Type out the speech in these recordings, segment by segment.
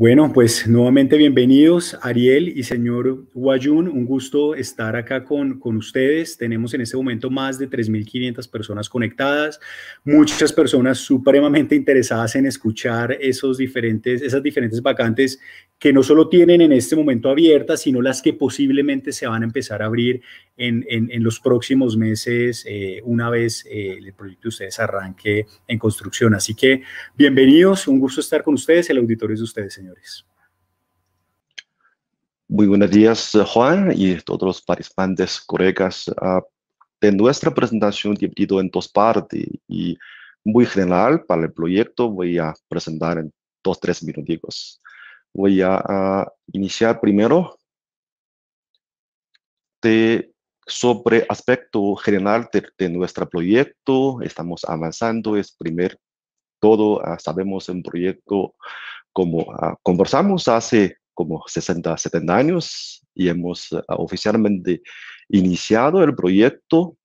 Bueno, pues nuevamente bienvenidos, Ariel y señor Wayun, Un gusto estar acá con, ustedes. Tenemos en este momento más de 3.500 personas conectadas, muchas personas supremamente interesadas en escuchar esos diferentes, esas diferentes vacantes que no solo tienen en este momento abiertas, sino las que posiblemente se van a empezar a abrir en, los próximos meses, eh, una vez eh, el proyecto de ustedes arranque en construcción. Así que bienvenidos, un gusto estar con ustedes, el auditorio es de ustedes, señor. Muy buenos días, eh, Juan, y todos los participantes, colegas. Ah, de nuestra presentación dividido en dos partes y muy general para el proyecto voy a presentar en dos, tres minutos. Voy a, iniciar primero de, sobre aspecto general de, nuestro proyecto. Estamos avanzando, es primer todo, ah, sabemos un proyecto como ah, conversamos hace como 60, 70 años y hemos eh, oficialmente iniciado el proyecto.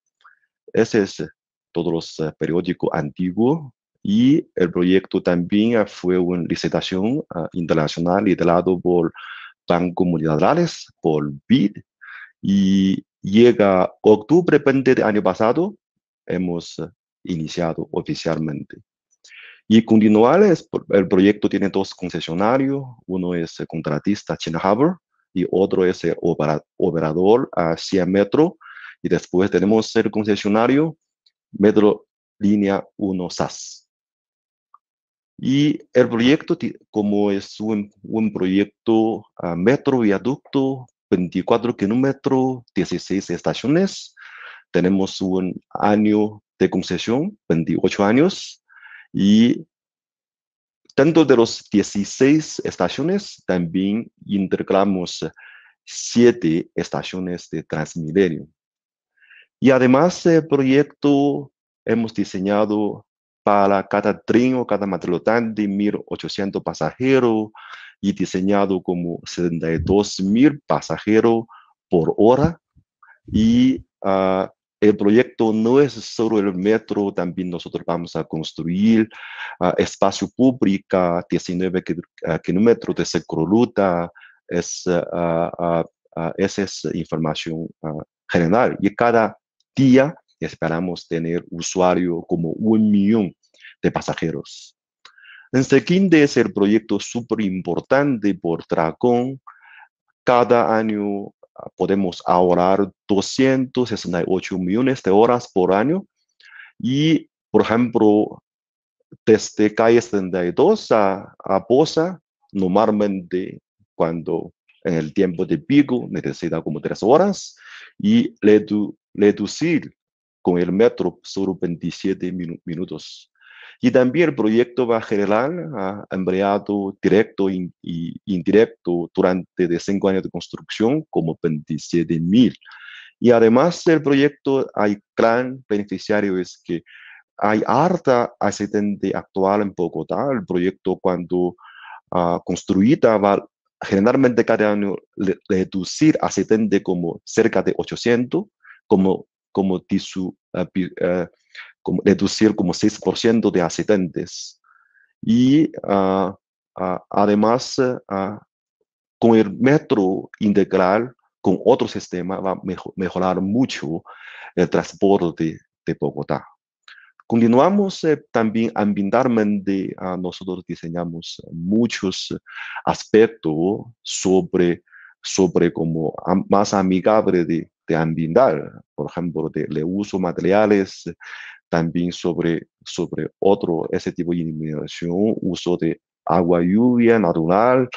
Ese es eh, todos los eh, periódicos antiguos y el proyecto también ah, fue una licitación ah, internacional liderado por Banco Mundiales, por BID, y llega octubre 20 del año pasado, hemos iniciado oficialmente. Y continuales el proyecto tiene dos concesionarios, uno es contratista China Harbor y otro es el operador hacia Metro. Y después tenemos el concesionario Metro Línea 1 SAS. Y el proyecto, como es un, proyecto ah, metro viaducto, 24 kilómetros, 16 estaciones, tenemos un año de concesión, 28 años, y tanto de los 16 estaciones, también integramos 7 estaciones de Transmilenio. Y además, el proyecto hemos diseñado para cada tren o cada matlotán de 1.800 pasajeros y diseñado como 72.000 pasajeros por hora. Y ah, el proyecto no es solo el metro, también nosotros vamos a construir ah, espacio público, 19 ah, kilómetros de secroluta es, ah, esa es información general. Y cada día esperamos tener usuario como un millón de pasajeros. En Sequinde es el proyecto súper importante por dragón Cada año Ah, podemos ahorrar 268 millones de horas por año. Y, por ejemplo, desde calle 72 a, a Bosa, normalmente cuando en el tiempo de pico necesita como tres horas y reducir con el metro solo 27 minutos. Y también el proyecto va a generar ah, empleado directo e indirecto durante de cinco años de construcción como 27 mil. Y además del proyecto hay gran beneficiario es que hay harta asistente actual en Bogotá. El proyecto cuando uh, construida va generalmente cada año le, reducir asistente como cerca de 800, como, como dice ah, como, reducir como 6% de accidentes. Y ah, ah, además, ah, con el metro integral, con otro sistema, va a mejorar mucho el transporte de Bogotá. Continuamos eh, también ambientalmente, nosotros diseñamos muchos aspectos sobre, sobre como más amigable de, de ambiental, por ejemplo, de uso materiales, también sobre, sobre otro, ese tipo de iluminación, uso de agua lluvia natural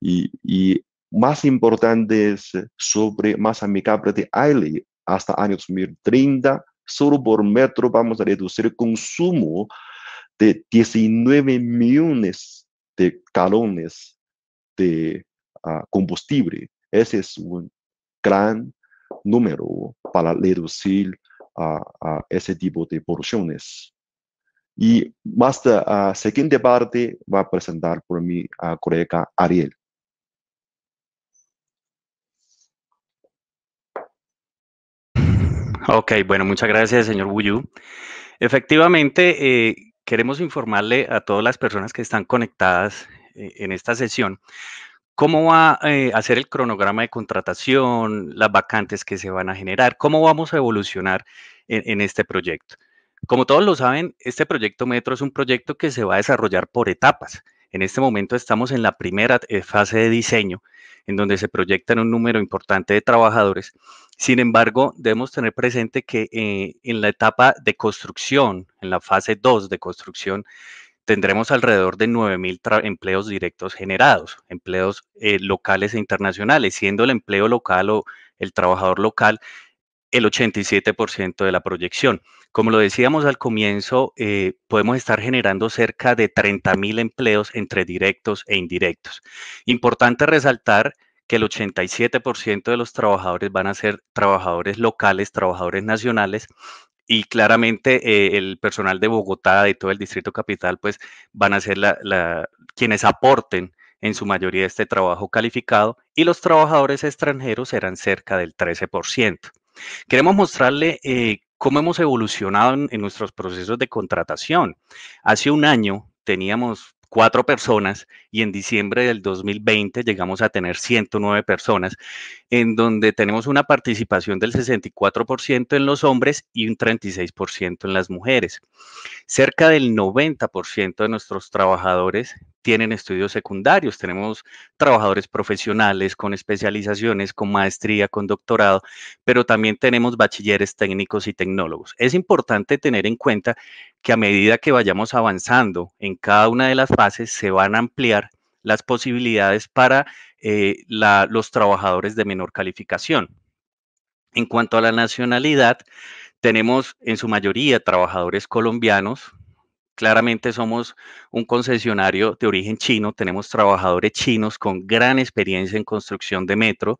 y, y más es sobre más amigable de aire hasta año 2030, solo por metro vamos a reducir el consumo de 19 millones de galones de ah, combustible. Ese es un gran número para reducir a, ese tipo de porciones. Y más a la ah, siguiente parte va a presentar por mi colega Ariel. Ok, bueno, muchas gracias, señor Buyu. Efectivamente, eh, queremos informarle a todas las personas que están conectadas eh, en esta sesión ¿Cómo va eh, a ser el cronograma de contratación, las vacantes que se van a generar? ¿Cómo vamos a evolucionar en, este proyecto? Como todos lo saben, este proyecto Metro es un proyecto que se va a desarrollar por etapas. En este momento estamos en la primera eh, fase de diseño, en donde se proyectan un número importante de trabajadores. Sin embargo, debemos tener presente que eh, en la etapa de construcción, en la fase 2 de construcción, tendremos alrededor de 9.000 empleos directos generados, empleos eh, locales e internacionales, siendo el empleo local o el trabajador local el 87% de la proyección. Como lo decíamos al comienzo, eh, podemos estar generando cerca de 30.000 empleos entre directos e indirectos. Importante resaltar que el 87% de los trabajadores van a ser trabajadores locales, trabajadores nacionales, y claramente eh, el personal de Bogotá, de todo el Distrito Capital, pues van a ser la, quienes aporten en su mayoría este trabajo calificado y los trabajadores extranjeros serán cerca del 13%. Queremos mostrarle eh, cómo hemos evolucionado en nuestros procesos de contratación. Hace un año teníamos cuatro personas y en diciembre del 2020 llegamos a tener 109 personas, en donde tenemos una participación del 64% en los hombres y un 36% en las mujeres. Cerca del 90% de nuestros trabajadores tienen estudios secundarios, tenemos trabajadores profesionales con especializaciones, con maestría, con doctorado, pero también tenemos bachilleres técnicos y tecnólogos. Es importante tener en cuenta que a medida que vayamos avanzando en cada una de las fases, se van a ampliar las posibilidades para eh, los trabajadores de menor calificación. En cuanto a la nacionalidad, tenemos en su mayoría trabajadores colombianos, Claramente somos un concesionario de origen chino, tenemos trabajadores chinos con gran experiencia en construcción de metro.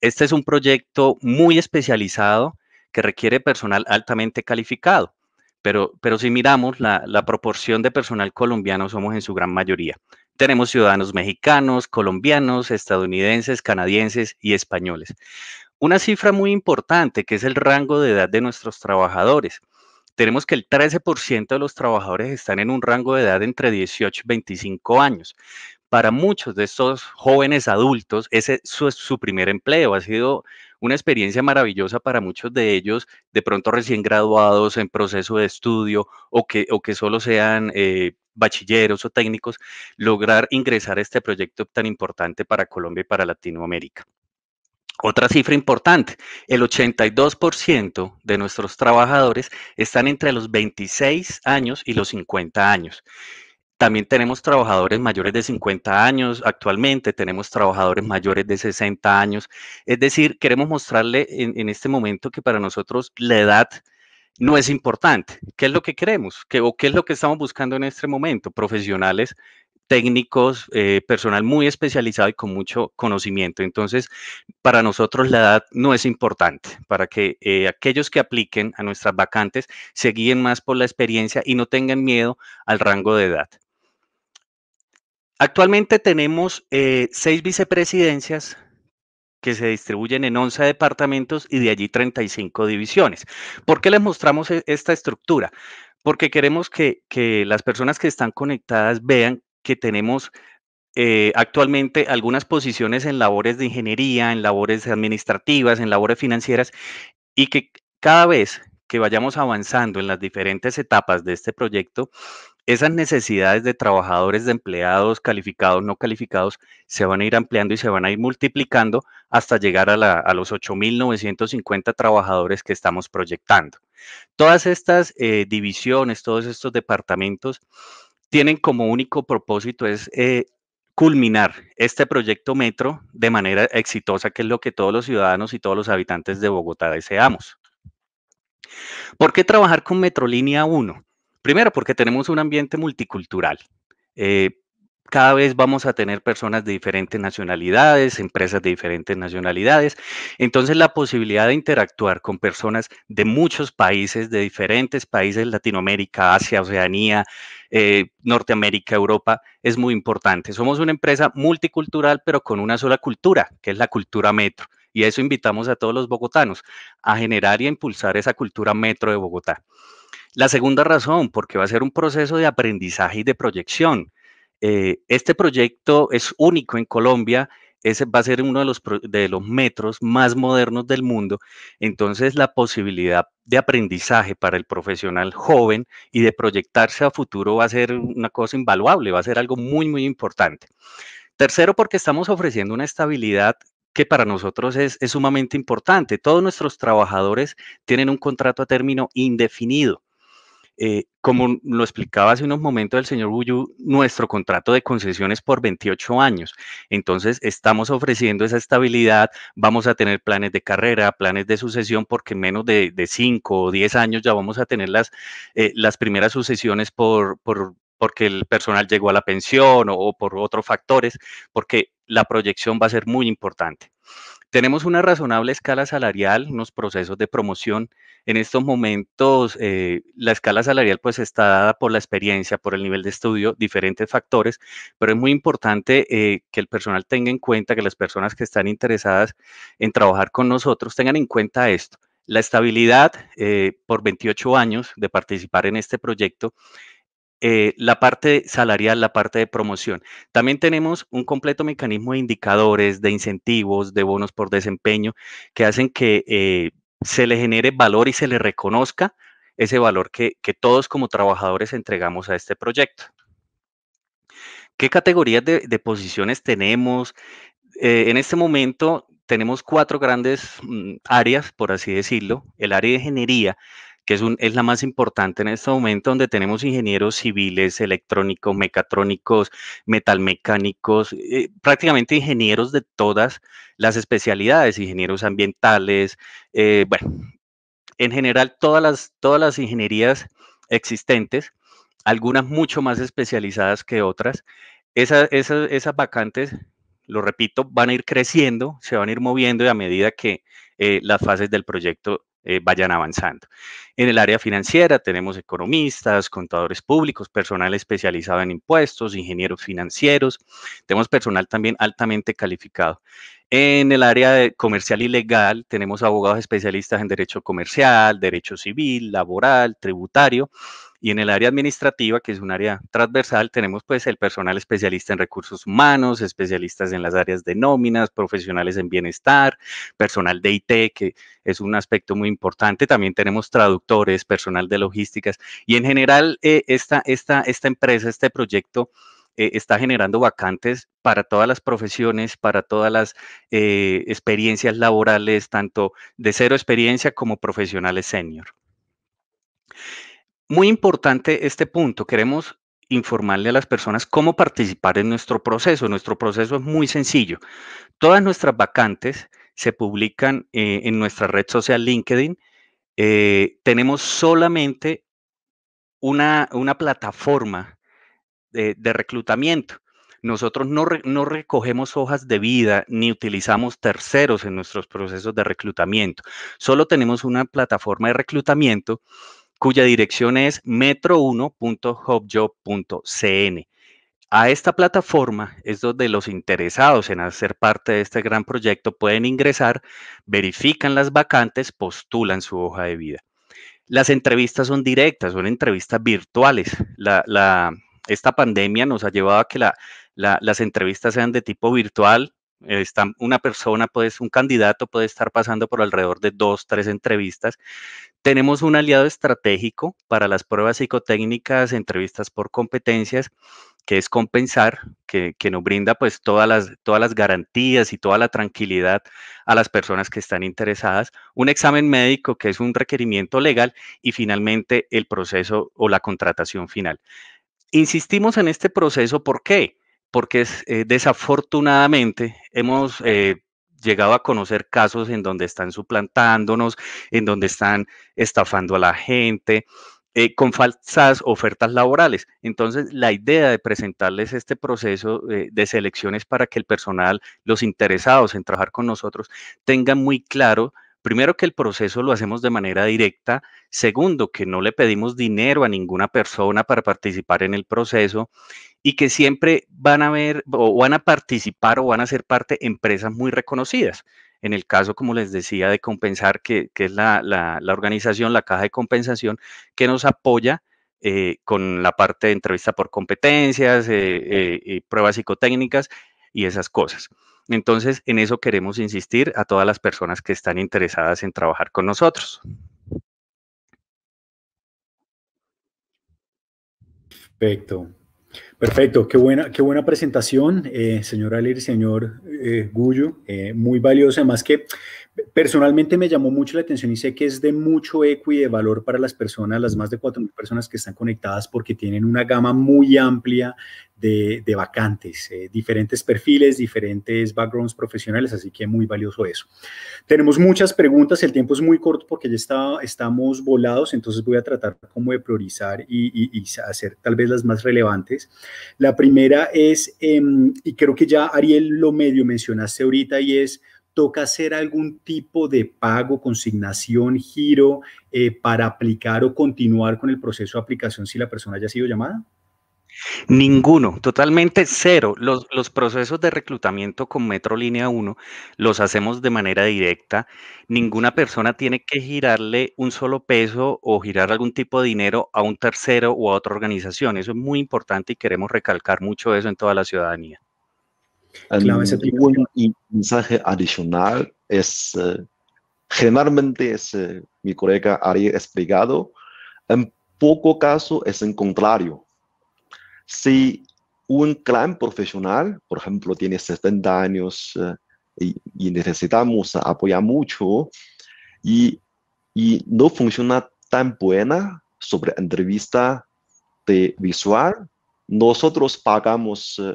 Este es un proyecto muy especializado que requiere personal altamente calificado, pero, si miramos la, la proporción de personal colombiano somos en su gran mayoría. Tenemos ciudadanos mexicanos, colombianos, estadounidenses, canadienses y españoles. Una cifra muy importante que es el rango de edad de nuestros trabajadores tenemos que el 13% de los trabajadores están en un rango de edad entre 18 y 25 años. Para muchos de estos jóvenes adultos, ese su, su primer empleo. Ha sido una experiencia maravillosa para muchos de ellos, de pronto recién graduados, en proceso de estudio o que, o que solo sean eh, bachilleros o técnicos, lograr ingresar a este proyecto tan importante para Colombia y para Latinoamérica. Otra cifra importante, el 82% de nuestros trabajadores están entre los 26 años y los 50 años. También tenemos trabajadores mayores de 50 años actualmente, tenemos trabajadores mayores de 60 años. Es decir, queremos mostrarle en, este momento que para nosotros la edad no es importante. ¿Qué es lo que queremos? ¿Qué, o ¿Qué es lo que estamos buscando en este momento? Profesionales técnicos, eh, personal muy especializado y con mucho conocimiento. Entonces, para nosotros la edad no es importante, para que eh, aquellos que apliquen a nuestras vacantes se guíen más por la experiencia y no tengan miedo al rango de edad. Actualmente tenemos eh, seis vicepresidencias que se distribuyen en 11 departamentos y de allí 35 divisiones. ¿Por qué les mostramos e-, esta estructura? Porque queremos que las personas que están conectadas vean que tenemos eh, actualmente algunas posiciones en labores de ingeniería, en labores administrativas, en labores financieras, y que cada vez que vayamos avanzando en las diferentes etapas de este proyecto, esas necesidades de trabajadores, de empleados, calificados, no calificados, se van a ir ampliando y se van a ir multiplicando hasta llegar a, la, a los 8.950 trabajadores que estamos proyectando. Todas estas eh, divisiones, todos estos departamentos tienen como único propósito es eh, culminar este proyecto Metro de manera exitosa, que es lo que todos los ciudadanos y todos los habitantes de Bogotá deseamos. ¿Por qué trabajar con Metrolínea 1? Primero, porque tenemos un ambiente multicultural. Eh, cada vez vamos a tener personas de diferentes nacionalidades, empresas de diferentes nacionalidades. Entonces la posibilidad de interactuar con personas de muchos países, de diferentes países, Latinoamérica, Asia, Oceanía, eh, Norteamérica, Europa, es muy importante. Somos una empresa multicultural, pero con una sola cultura, que es la cultura metro. Y eso invitamos a todos los bogotanos a generar y a impulsar esa cultura metro de Bogotá. La segunda razón, porque va a ser un proceso de aprendizaje y de proyección eh, este proyecto es único en Colombia, va a ser uno de los, metros más modernos del mundo. Entonces, la posibilidad de aprendizaje para el profesional joven y de proyectarse a futuro va a ser una cosa invaluable, va a ser algo muy, muy importante. Tercero, porque estamos ofreciendo una estabilidad que para nosotros es sumamente importante. Todos nuestros trabajadores tienen un contrato a término indefinido. Eh, como lo explicaba hace unos momentos el señor Buyu, nuestro contrato de concesiones es por 28 años. Entonces, estamos ofreciendo esa estabilidad. Vamos a tener planes de carrera, planes de sucesión, porque menos de, 5 o 10 años ya vamos a tener las, eh, las primeras sucesiones por, porque el personal llegó a la pensión o por otros factores, porque la proyección va a ser muy importante. Tenemos una razonable escala salarial, unos procesos de promoción. En estos momentos, eh, la escala salarial pues está dada por la experiencia, por el nivel de estudio, diferentes factores, pero es muy importante eh, que el personal tenga en cuenta, que las personas que están interesadas en trabajar con nosotros tengan en cuenta esto la estabilidad eh, por 28 años de participar en este proyecto eh, la parte salarial, la parte de promoción. También tenemos un completo mecanismo de indicadores, de incentivos, de bonos por desempeño, que hacen que eh, se le genere valor y se le reconozca ese valor que, todos como trabajadores entregamos a este proyecto. ¿Qué categorías de, posiciones tenemos? Eh, en este momento tenemos cuatro grandes mm, áreas, por así decirlo. El área de ingeniería, que es, la más importante en este momento, donde tenemos ingenieros civiles, electrónicos, mecatrónicos, metalmecánicos, eh, prácticamente ingenieros de todas las especialidades, ingenieros ambientales, eh, bueno, en general todas las, todas las ingenierías existentes, algunas mucho más especializadas que otras. esas vacantes, lo repito, van a ir creciendo, se van a ir moviendo y a medida que eh, las fases del proyecto eh, vayan avanzando. En el área financiera tenemos economistas, contadores públicos, personal especializado en impuestos, ingenieros financieros, tenemos personal también altamente calificado. En el área comercial y legal tenemos abogados especialistas en derecho comercial, derecho civil, laboral, tributario. Y en el área administrativa, que es un área transversal, tenemos pues el personal especialista en recursos humanos, especialistas en las áreas de nóminas, profesionales en bienestar, personal de IT, que es un aspecto muy importante. También tenemos traductores, personal de logísticas. Y en general, eh, esta, esta empresa, este proyecto eh, está generando vacantes para todas las profesiones, para todas las eh, experiencias laborales, tanto de cero experiencia como profesionales senior. Muy importante este punto. Queremos informarle a las personas cómo participar en nuestro proceso. Nuestro proceso es muy sencillo. Todas nuestras vacantes se publican eh, en nuestra red social LinkedIn. tenemos solamente una, una plataforma de, reclutamiento. Nosotros no, recogemos hojas de vida ni utilizamos terceros en nuestros procesos de reclutamiento. Solo tenemos una plataforma de reclutamiento cuya dirección es metro1.hubjob.cn. A esta plataforma es donde los interesados en hacer parte de este gran proyecto pueden ingresar, verifican las vacantes, postulan su hoja de vida. Las entrevistas son directas, son entrevistas virtuales. la, esta pandemia nos ha llevado a que las entrevistas sean de tipo virtual. una persona, pues, un candidato puede estar pasando por alrededor de dos, tres entrevistas. Tenemos un aliado estratégico para las pruebas psicotécnicas, entrevistas por competencias, que es compensar, que, nos brinda pues todas las garantías y toda la tranquilidad a las personas que están interesadas, un examen médico que es un requerimiento legal y finalmente el proceso o la contratación final. Insistimos en este proceso, ¿por qué? Porque eh, desafortunadamente hemos eh, llegado a conocer casos en donde están suplantándonos, en donde están estafando a la gente, eh, con falsas ofertas laborales. Entonces, la idea de presentarles este proceso de selecciones para que el personal, los interesados en trabajar con nosotros, tengan muy claro Primero que el proceso lo hacemos de manera directa. Segundo, que no le pedimos dinero a ninguna persona para participar en el proceso y que siempre van a ver o van a participar o van a ser parte empresas muy reconocidas. En el caso, como les decía, de Compensar, que, es la, organización, la caja de compensación, que nos apoya eh, con la parte de entrevista por competencias, eh, eh, pruebas psicotécnicas y esas cosas. Entonces, en eso queremos insistir a todas las personas que están interesadas en trabajar con nosotros. Perfecto. Perfecto, qué buena, qué buena presentación, eh, señor Alir, señor eh, Gullo, eh, muy valiosa, además que personalmente me llamó mucho la atención y sé que es de mucho eco y de valor para las personas, las más de mil personas que están conectadas porque tienen una gama muy amplia de, vacantes, eh, diferentes perfiles, diferentes backgrounds profesionales, así que muy valioso eso. Tenemos muchas preguntas, el tiempo es muy corto porque ya está, estamos volados, entonces voy a tratar como de priorizar y hacer tal vez las más relevantes. La primera es, em, y creo que ya Ariel lo medio mencionaste ahorita, y es, toca hacer algún tipo de pago, consignación, giro eh, para aplicar o continuar con el proceso de aplicación si la persona haya sido llamada? Ninguno, totalmente cero. Los, procesos de reclutamiento con Metro Línea 1 los hacemos de manera directa. Ninguna persona tiene que girarle un solo peso o girar algún tipo de dinero a un tercero o a otra organización. Eso es muy importante y queremos recalcar mucho eso en toda la ciudadanía. Un mensaje adicional es, eh, generalmente es, eh, mi colega Ari explicado, en poco caso es en contrario si un clan profesional, por ejemplo, tiene 70 años eh, y, necesitamos apoyar mucho y, no funciona tan buena sobre entrevista de visual, nosotros pagamos eh,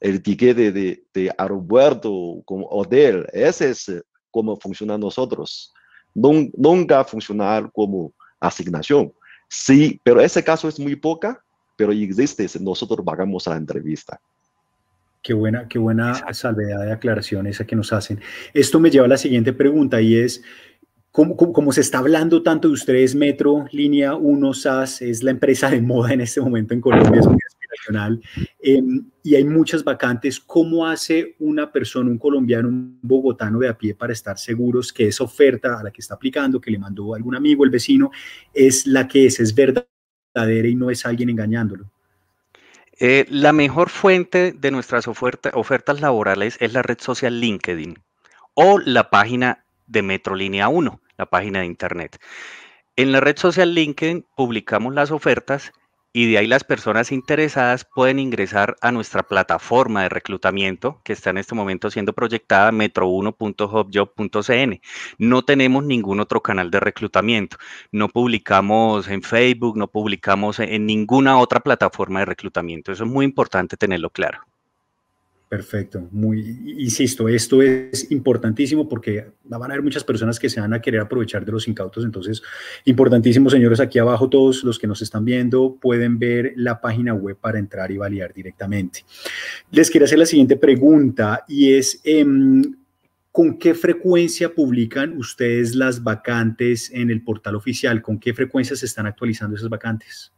el ticket de, de, aeropuerto como hotel. Ese es eh, como funciona nosotros. nunca funcionar como asignación. Sí, pero ese caso es muy poca pero existe, nosotros pagamos la entrevista. Qué buena, qué buena salvedad de aclaración esa que nos hacen. Esto me lleva a la siguiente pregunta y es, cómo se está hablando tanto de ustedes, Metro, Línea 1, SAS, es la empresa de moda en este momento en Colombia, es muy aspiracional, em, y hay muchas vacantes. ¿Cómo hace una persona, un colombiano, un bogotano de a pie para estar seguros que esa oferta a la que está aplicando, que le mandó algún amigo, el vecino, es la que es, es verdad y no es alguien engañándolo? Eh, la mejor fuente de nuestras ofertas laborales es la red social LinkedIn o la página de Metrolínea 1, la página de Internet. En la red social LinkedIn publicamos las ofertas y de ahí las personas interesadas pueden ingresar a nuestra plataforma de reclutamiento que está en este momento siendo proyectada metro1.hubjob.cn. No tenemos ningún otro canal de reclutamiento, no publicamos en Facebook, no publicamos en ninguna otra plataforma de reclutamiento. Eso es muy importante tenerlo claro. Perfecto, muy, insisto, esto es importantísimo porque van a haber muchas personas que se van a querer aprovechar de los incautos, entonces, importantísimo, señores, aquí abajo todos los que nos están viendo pueden ver la página web para entrar y validar directamente. Les quiero hacer la siguiente pregunta y es, em, ¿con qué frecuencia publican ustedes las vacantes en el portal oficial? ¿Con qué frecuencia se están actualizando esas vacantes?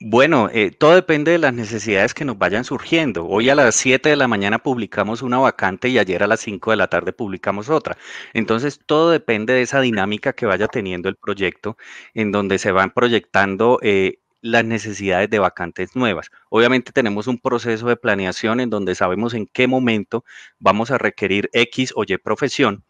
Bueno, eh, todo depende de las necesidades que nos vayan surgiendo. Hoy a las 7 de la mañana publicamos una vacante y ayer a las 5 de la tarde publicamos otra. Entonces, todo depende de esa dinámica que vaya teniendo el proyecto, en donde se van proyectando eh, las necesidades de vacantes nuevas. Obviamente tenemos un proceso de planeación en donde sabemos en qué momento vamos a requerir X o Y profesión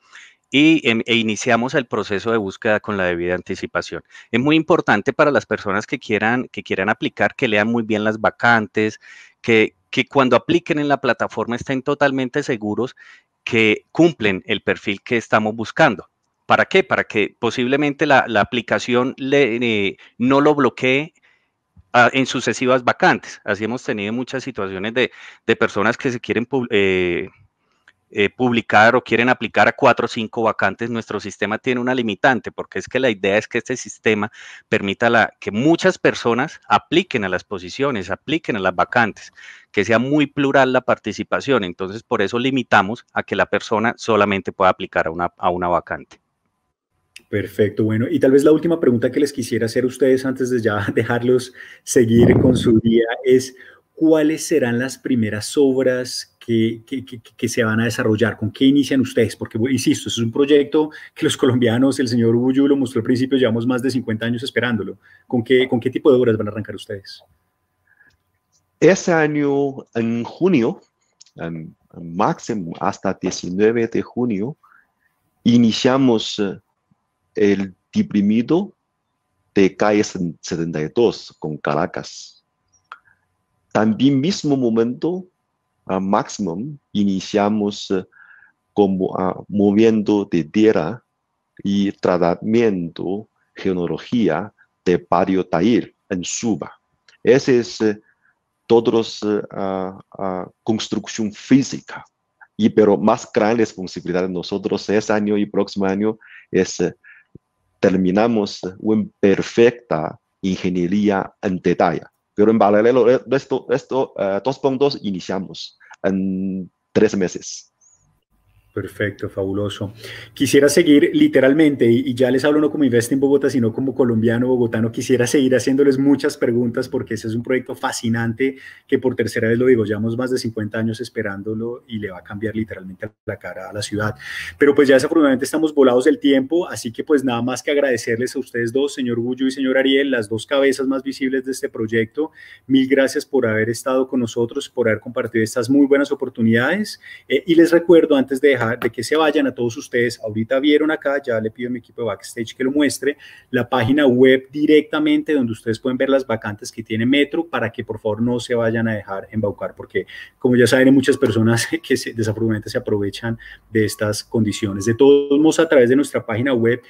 y e iniciamos el proceso de búsqueda con la debida anticipación. Es muy importante para las personas que quieran, que quieran aplicar, que lean muy bien las vacantes, que, que cuando apliquen en la plataforma estén totalmente seguros que cumplen el perfil que estamos buscando. ¿Para qué? Para que posiblemente la, la aplicación le, eh, no lo bloquee ah, en sucesivas vacantes. Así hemos tenido muchas situaciones de, de personas que se quieren eh, eh, publicar o quieren aplicar a cuatro o cinco vacantes, nuestro sistema tiene una limitante, porque es que la idea es que este sistema permita que muchas personas apliquen a las posiciones, apliquen a las vacantes, que sea muy plural la participación. Entonces, por eso limitamos a que la persona solamente pueda aplicar a una, a una vacante. Perfecto, bueno, y tal vez la última pregunta que les quisiera hacer a ustedes antes de ya dejarlos seguir con su día es, ¿cuáles serán las primeras obras que, se van a desarrollar? ¿Con qué inician ustedes? Porque, insisto, es un proyecto que los colombianos, el señor Ubuyu lo mostró al principio, llevamos más de 50 años esperándolo. ¿Con qué, con qué tipo de obras van a arrancar ustedes? Ese año, en junio, máximo hasta 19 de junio, iniciamos eh, el deprimido de calle 72 con Caracas. También mismo momento a maximum iniciamos eh, como, ah, moviendo de tierra y tratamiento geología de patio Tair en Suba. Esa es eh, toda eh, la construcción física. Y pero más gran responsabilidad de nosotros ese año y próximo año es terminamos una perfecta ingeniería en detalle. Pero en paralelo, esto esto, dos puntos iniciamos en tres meses. Perfecto, fabuloso. Quisiera seguir literalmente, y, ya les hablo no como Invest en Bogotá, sino como colombiano bogotano, quisiera seguir haciéndoles muchas preguntas porque ese es un proyecto fascinante que por tercera vez lo digo, llevamos más de 50 años esperándolo y le va a cambiar literalmente la cara a la ciudad. Pero pues ya desafortunadamente estamos volados del tiempo, así que pues nada más que agradecerles a ustedes dos, señor Gullo y señor Ariel, las dos cabezas más visibles de este proyecto. Mil gracias por haber estado con nosotros, por haber compartido estas muy buenas oportunidades. Eh, y les recuerdo, antes de de que se vayan a todos ustedes. Ahorita vieron acá, ya le pido a mi equipo de backstage que lo muestre, la página web directamente donde ustedes pueden ver las vacantes que tiene Metro para que por favor no se vayan a dejar embaucar, porque como ya saben, hay muchas personas que se, desafortunadamente se aprovechan de estas condiciones. De todos modos, a través de nuestra página web,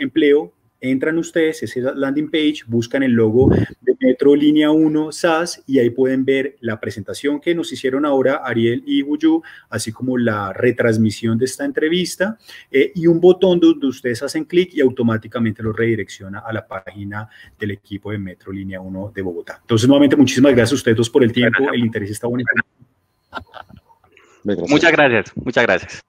empleo entran ustedes, esa landing page, buscan el logo de Metro Línea 1 SAS y ahí pueden ver la presentación que nos hicieron ahora Ariel y Buyu, así como la retransmisión de esta entrevista eh, y un botón donde ustedes hacen clic y automáticamente los redirecciona a la página del equipo de Metro Línea 1 de Bogotá. Entonces, nuevamente, muchísimas gracias a ustedes dos por el tiempo, el interés está bonito. Muchas gracias, muchas gracias.